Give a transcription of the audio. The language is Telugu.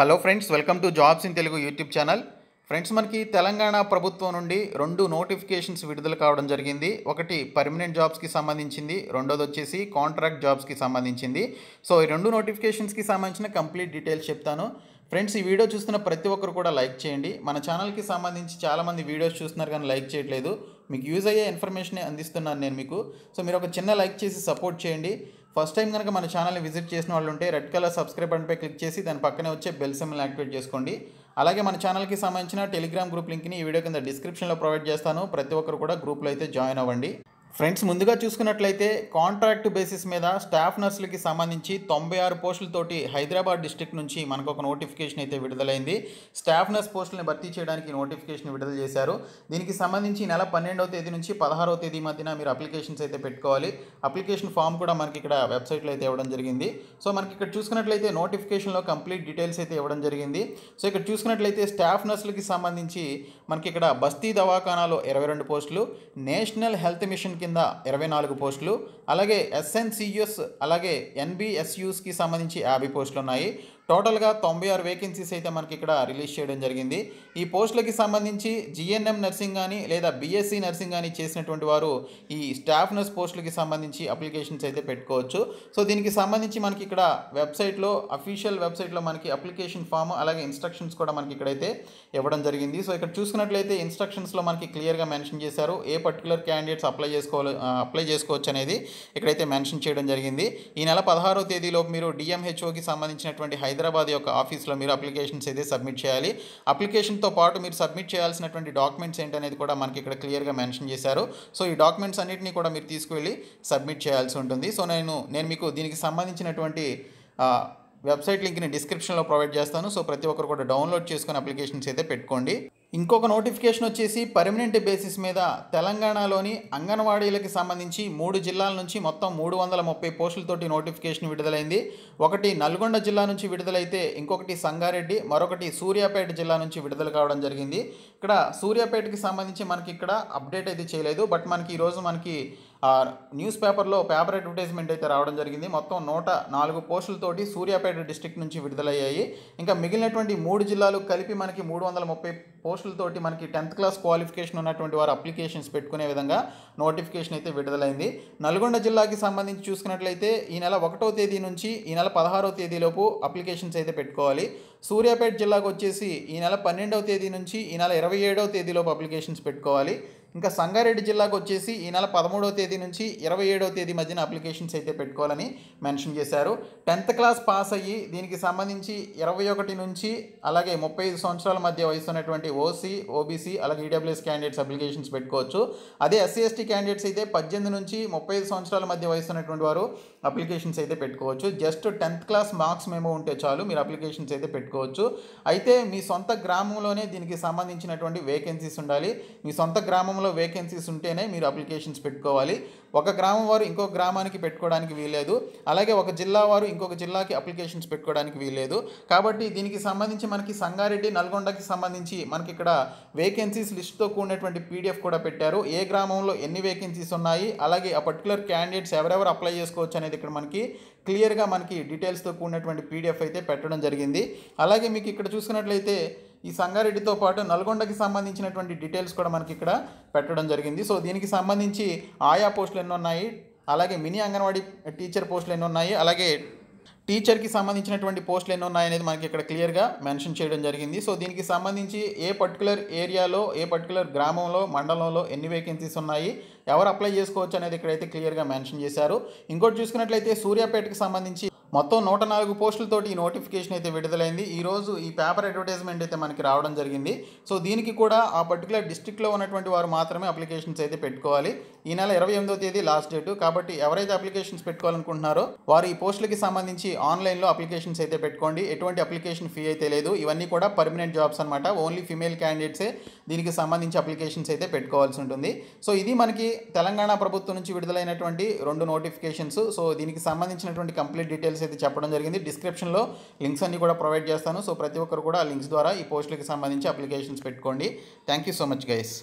hello friends welcome to jobs in Telugu YouTube channel friends మనకి తెలంగాణ ప్రభుత్వం నుండి రెండు నోటిఫికేషన్స్ విడుదల కావడం జరిగింది ఒకటి పర్మనెంట్ జాబ్స్కి సంబంధించింది రెండోది వచ్చేసి కాంట్రాక్ట్ జాబ్స్కి సంబంధించింది సో ఈ రెండు నోటిఫికేషన్స్కి సంబంధించిన కంప్లీట్ డీటెయిల్స్ చెప్తాను ఫ్రెండ్స్ ఈ వీడియో చూస్తున్న ప్రతి ఒక్కరు కూడా లైక్ చేయండి మన ఛానల్కి సంబంధించి చాలామంది వీడియోస్ చూస్తున్నారు కానీ లైక్ చేయట్లేదు మీకు యూజ్ అయ్యే ఇన్ఫర్మేషన్ అందిస్తున్నాను నేను మీకు సో మీరు ఒక చిన్న లైక్ చేసి సపోర్ట్ చేయండి ఫస్ట్ టైం కనుక మన ఛానల్ని విజిట్ చేసిన వాళ్ళు ఉంటే రెడ్ కలర్ సబ్స్క్రైబ్ బటన్పై క్లిక్ చేసి దాని పక్కనే వచ్చే బెల్ సిమ్ని యాక్టివేట్ చేసుకోండి అలాగే మన ఛానల్కి సంబంధించిన టెలిగ్రామ్ గ్రూప్ లింక్ని ఈ వీడియో కింద డిస్క్రిప్షన్లో ప్రొవైడ్ చేస్తాను ప్రతి ఒక్కరు కూడా గ్రూప్లో అయితే జాయిన్ అవ్వండి ఫ్రెండ్స్ ముందుగా చూసుకున్నట్లయితే కాంట్రాక్ట్ బేసిస్ మీద స్టాఫ్ నర్సులకి సంబంధించి తొంభై ఆరు పోస్టులతోటి హైదరాబాద్ డిస్టిక్ నుంచి మనకు ఒక నోటిఫికేషన్ అయితే విడుదలైంది స్టాఫ్ నర్స్ పోస్టులను భర్తీ చేయడానికి నోటిఫికేషన్ విడుదల చేశారు దీనికి సంబంధించి నెల పన్నెండవ తేదీ నుంచి పదహారవ తేదీ మధ్యన మీరు అప్లికేషన్స్ అయితే పెట్టుకోవాలి అప్లికేషన్ ఫామ్ కూడా మనకి ఇక్కడ వెబ్సైట్లో అయితే ఇవ్వడం జరిగింది సో మనకి ఇక్కడ చూసుకున్నట్లయితే నోటిఫికేషన్లో కంప్లీట్ డీటెయిల్స్ అయితే ఇవ్వడం జరిగింది సో ఇక్కడ చూసుకున్నట్లయితే స్టాఫ్ నర్సులకి సంబంధించి మనకి ఇక్కడ బస్తీ దవాఖానాలో ఇరవై రెండు పోస్టులు నేషనల్ హెల్త్ మిషన్ కింద ఇరవై నాలుగు పోస్టులు అలాగే ఎస్ఎన్సియుఎస్ అలాగే ఎన్బిఎస్యూస్కి సంబంధించి యాభై పోస్టులు ఉన్నాయి టోటల్గా తొంభై ఆరు వేకెన్సీస్ అయితే మనకి ఇక్కడ రిలీజ్ చేయడం జరిగింది ఈ పోస్టులకి సంబంధించి జిఎన్ఎం నర్సింగ్ కానీ లేదా బీఎస్సీ నర్సింగ్ కానీ చేసినటువంటి వారు ఈ స్టాఫ్ నర్స్ పోస్టులకి సంబంధించి అప్లికేషన్స్ అయితే పెట్టుకోవచ్చు సో దీనికి సంబంధించి మనకి ఇక్కడ వెబ్సైట్లో అఫీషియల్ వెబ్సైట్లో మనకి అప్లికేషన్ ఫామ్ అలాగే ఇన్స్ట్రక్షన్స్ కూడా మనకి ఇక్కడైతే ఇవ్వడం జరిగింది సో ఇక్కడ చూసుకున్నట్లయితే ఇన్స్ట్రక్షన్స్లో మనకి క్లియర్గా మెన్షన్ చేశారు ఏ పర్టికులర్ క్యాండిడేట్స్ అప్లై చేసుకోవాలి అప్లై చేసుకోవచ్చు అనేది ఇక్కడైతే మెన్షన్ చేయడం జరిగింది ఈ నెల పదహారో తేదీలోపు మీరు డిఎంహెచ్ఓకి సంబంధించినటువంటి హైదరాబాద్ హైదరాబాద్ యొక్క ఆఫీస్లో మీరు అప్లికేషన్స్ అయితే సబ్మిట్ చేయాలి అప్లికేషన్తో పాటు మీరు సబ్మిట్ చేయాల్సినటువంటి డాక్యుమెంట్స్ ఏంటనేది కూడా మనకి ఇక్కడ క్లియర్గా మెన్షన్ చేశారు సో ఈ డాక్యుమెంట్స్ అన్నింటినీ కూడా మీరు తీసుకువెళ్ళి సబ్మిట్ చేయాల్సి ఉంటుంది సో నేను నేను మీకు దీనికి సంబంధించినటువంటి వెబ్సైట్ లింక్ని డిస్క్రిప్షన్లో ప్రొవైడ్ చేస్తాను సో ప్రతి ఒక్కరు కూడా డౌన్లోడ్ చేసుకుని అప్లికేషన్స్ అయితే పెట్టుకోండి ఇంకొక నోటిఫికేషన్ వచ్చేసి పర్మనెంట్ బేసిస్ మీద తెలంగాణలోని అంగన్వాడీలకు సంబంధించి మూడు జిల్లాల నుంచి మొత్తం మూడు వందల ముప్పై పోస్టులతోటి నోటిఫికేషన్ విడుదలైంది ఒకటి నల్గొండ జిల్లా నుంచి విడుదలైతే ఇంకొకటి సంగారెడ్డి మరొకటి సూర్యాపేట జిల్లా నుంచి విడుదల కావడం జరిగింది ఇక్కడ సూర్యాపేటకి సంబంధించి మనకి ఇక్కడ అప్డేట్ అయితే చేయలేదు బట్ మనకి ఈరోజు మనకి న్యూస్ పేపర్లో పేపర్ అడ్వర్టైజ్మెంట్ అయితే రావడం జరిగింది మొత్తం నూట నాలుగు పోస్టులతోటి సూర్యాపేట డిస్టిక్ నుంచి విడుదలయ్యాయి ఇంకా మిగిలినటువంటి మూడు జిల్లాలు కలిపి మనకి మూడు వందల ముప్పై పోస్టులతోటి మనకి టెన్త్ క్లాస్ క్వాలిఫికేషన్ ఉన్నటువంటి వారు అప్లికేషన్స్ పెట్టుకునే విధంగా నోటిఫికేషన్ అయితే విడుదలైంది నల్గొండ జిల్లాకి సంబంధించి చూసుకున్నట్లయితే ఈ నెల ఒకటో తేదీ నుంచి ఈ నెల పదహారో తేదీలోపు అప్లికేషన్స్ అయితే పెట్టుకోవాలి సూర్యాపేట జిల్లాకు వచ్చేసి ఈ నెల పన్నెండవ తేదీ నుంచి ఈ నెల ఇరవై ఏడవ తేదీలోపు అప్లికేషన్స్ పెట్టుకోవాలి ఇంకా సంగారెడ్డి జిల్లాకు వచ్చేసి ఈ నెల పదమూడవ తేదీ నుంచి ఇరవై ఏడవ తేదీ మధ్యన అప్లికేషన్స్ అయితే పెట్టుకోవాలని మెన్షన్ చేశారు టెన్త్ క్లాస్ పాస్ అయ్యి దీనికి సంబంధించి ఇరవై ఒకటి నుంచి అలాగే ముప్పై ఐదు సంవత్సరాల మధ్య వయసు ఉన్నటువంటి ఓసీ ఓబీసీ అలాగే ఈడబ్ల్యూఎస్ క్యాండిడేట్స్ అప్లికేషన్స్ పెట్టుకోవచ్చు అదే ఎస్సీ ఎస్టీ క్యాండిడేట్స్ అయితే పద్దెనిమిది నుంచి ముప్పై ఐదు సంవత్సరాల మధ్య వయసు ఉన్నటువంటి వారు అప్లికేషన్స్ అయితే పెట్టుకోవచ్చు జస్ట్ టెన్త్ క్లాస్ మార్క్స్ మేము ఉంటే చాలు మీరు అప్లికేషన్స్ అయితే పెట్టుకోవచ్చు అయితే మీ సొంత గ్రామంలోనే దీనికి సంబంధించినటువంటి వేకెన్సీస్ ఉండాలి మీ సొంత గ్రామంలో వేకెన్సీస్ ఉంటేనే మీరు అప్లికేషన్స్ పెట్టుకోవాలి ఒక గ్రామం వారు ఇంకో గ్రామానికి పెట్టుకోవడానికి వీల్లేదు అలాగే ఒక జిల్లా వారు ఇంకొక జిల్లాకి అప్లికేషన్స్ పెట్టుకోవడానికి వీల్లేదు కాబట్టి దీనికి సంబంధించి మనకి సంగారెడ్డి నల్గొండకి సంబంధించి మనకి ఇక్కడ వేకెన్సీస్ లిస్ట్తో కూడినటువంటి పీడిఎఫ్ కూడా పెట్టారు ఏ గ్రామంలో ఎన్ని వేకెన్సీస్ ఉన్నాయి అలాగే ఆ పర్టికులర్ క్యాండిడేట్స్ ఎవరెవరు అప్లై చేసుకోవచ్చు అనేది ఇక్కడ మనకి క్లియర్గా మనకి డీటెయిల్స్తో కూడినటువంటి పీడిఎఫ్ అయితే పెట్టడం జరిగింది అలాగే మీకు ఇక్కడ చూసుకున్నట్లయితే ఈ సంగారెడ్డితో పాటు నల్గొండకి సంబంధించినటువంటి డీటెయిల్స్ కూడా మనకి ఇక్కడ పెట్టడం జరిగింది సో దీనికి సంబంధించి ఆయా పోస్టులు ఎన్ని ఉన్నాయి అలాగే మినీ అంగన్వాడీ టీచర్ పోస్టులు ఎన్ని ఉన్నాయి అలాగే టీచర్కి సంబంధించినటువంటి పోస్టులు ఎన్నో ఉన్నాయనేది మనకి ఇక్కడ క్లియర్గా మెన్షన్ చేయడం జరిగింది సో దీనికి సంబంధించి ఏ పర్టికులర్ ఏరియాలో ఏ పర్టికులర్ గ్రామంలో మండలంలో ఎన్ని వేకెన్సీస్ ఉన్నాయి ఎవరు అప్లై చేసుకోవచ్చు అనేది ఇక్కడైతే క్లియర్గా మెన్షన్ చేశారు ఇంకోటి చూసుకున్నట్లయితే సూర్యాపేటకి సంబంధించి మొత్తం నూట నాలుగు పోస్టులతోటి ఈ నోటిఫికేషన్ అయితే విడుదలైంది ఈరోజు ఈ పేపర్ అడ్వర్టైజ్మెంట్ అయితే మనకి రావడం జరిగింది సో దీనికి కూడా ఆ పర్టికులర్ డిస్టిక్లో ఉన్నటువంటి వారు మాత్రమే అప్లికేషన్స్ అయితే పెట్టుకోవాలి ఈ నెల ఇరవై ఎనిమిదో తేదీ లాస్ట్ డేటు కాబట్టి ఎవరైతే అప్లికేషన్స్ పెట్టుకోవాలనుకుంటున్నారో వారు ఈ పోస్టులకి సంబంధించి ఆన్లైన్లో అప్లికేషన్స్ అయితే పెట్టుకోండి ఎటువంటి అప్లికేషన్ ఫీ అయితే లేదు ఇవన్నీ కూడా పర్మనెంట్ జాబ్స్ అనమాట ఓన్లీ ఫిమేల్ క్యాండిడేట్సే దీనికి సంబంధించి అప్లికేషన్స్ అయితే పెట్టుకోవాల్సి ఉంటుంది సో ఇది మనకి తెలంగాణ ప్రభుత్వం నుంచి విడుదలైనటువంటి రెండు నోటిఫికేషన్స్ సో దీనికి సంబంధించినటువంటి కంప్లీట్ డీటెయిల్స్ అయితే చెప్పడం జరిగింది డిస్క్రిప్షన్లో లింక్స్ అన్ని కూడా ప్రొవైడ్ చేస్తాను సో ప్రతి ఒక్కరు కూడా ఆ లింక్స్ ద్వారా ఈ పోస్టులకి సంబంధించి అప్లికేషన్స్ పెట్టుకోండి thank you so much guys